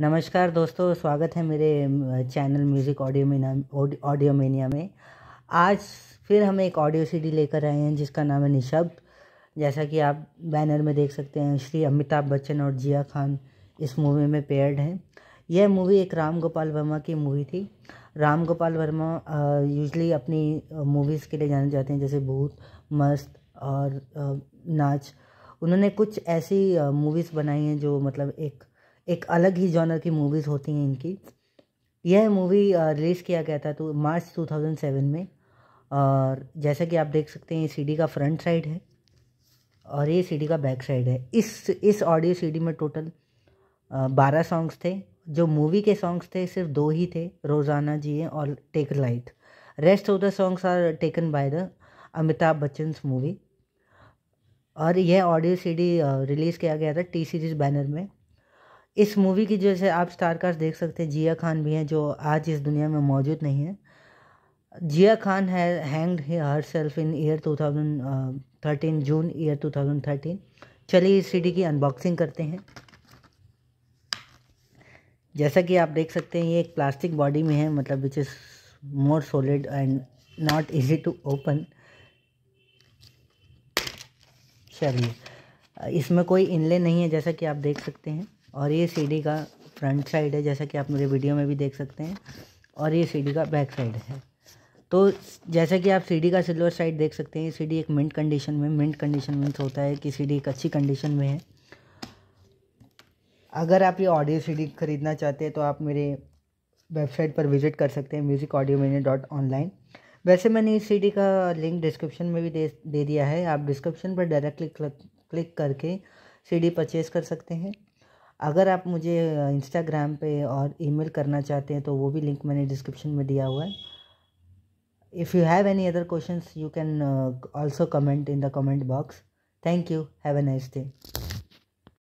नमस्कार दोस्तों स्वागत है मेरे चैनल म्यूज़िक ऑडियो मीना ऑडियो मेनिया में आज फिर हम एक ऑडियो सीडी लेकर आए हैं जिसका नाम है निशब्द जैसा कि आप बैनर में देख सकते हैं श्री अमिताभ बच्चन और जिया खान इस मूवी में पेयर्ड हैं यह मूवी एक राम गोपाल वर्मा की मूवी थी राम गोपाल वर्मा यूजली अपनी मूवीज़ के लिए जाने जाते हैं जैसे भूत मस्त और नाच उन्होंने कुछ ऐसी मूवीज़ बनाई हैं जो मतलब एक एक अलग ही जॉनर की मूवीज़ होती हैं इनकी यह मूवी रिलीज़ किया गया था तो मार्च 2007 में और जैसा कि आप देख सकते हैं ये सीडी का फ्रंट साइड है और ये सीडी का बैक साइड है इस इस ऑडियो सीडी में टोटल बारह सॉन्ग्स थे जो मूवी के सॉन्ग्स थे सिर्फ दो ही थे रोज़ाना जिए और take light rest of the songs are taken by the Amitabh Bachchan movie और यह ऑडियो सीडी रिलीज़ किया गया था टी सीरीज़ बैनर में इस मूवी की जैसे आप स्टारकास्ट देख सकते हैं जिया खान भी हैं जो आज इस दुनिया में मौजूद नहीं है जिया खान है hanged herself in year two thousand thirteen June year two thousand thirteen चलिए इस सीडी की अनबॉक्सिंग करते हैं जैसा कि आप देख सकते हैं ये एक प्लास्टिक बॉडी में है मतलब which is more solid and not easy to open चलिए इसमें कोई इनले नहीं है जैसा कि आप देख सकते हैं और ये सीढ़ी का फ्रंट साइड है जैसा कि आप मेरे वीडियो में भी देख सकते हैं और ये सीढ़ी का बैक साइड है तो जैसा कि आप सीढ़ी का सिल्वर साइड देख सकते हैं सीढ़ी एक मिंट कंडीशन में मिंट कंडीशन में होता है कि सीढ़ी एक अच्छी कंडीशन में है अगर आप ये ऑडियो सीडी ख़रीदना चाहते हैं तो आप मेरे वेबसाइट पर विज़िट कर सकते हैं music audio media dot online वैसे मैंने इस सीडी का लिंक डिस्क्रिप्शन में भी दे दे दिया है आप डिस्क्रिप्शन पर डायरेक्टली क्लिक करके सीडी परचेज़ कर सकते हैं अगर आप मुझे इंस्टाग्राम पे और ईमेल करना चाहते हैं तो वो भी लिंक मैंने डिस्क्रिप्शन में दिया हुआ है if you have any other questions you can also comment in the comment box thank you have a nice day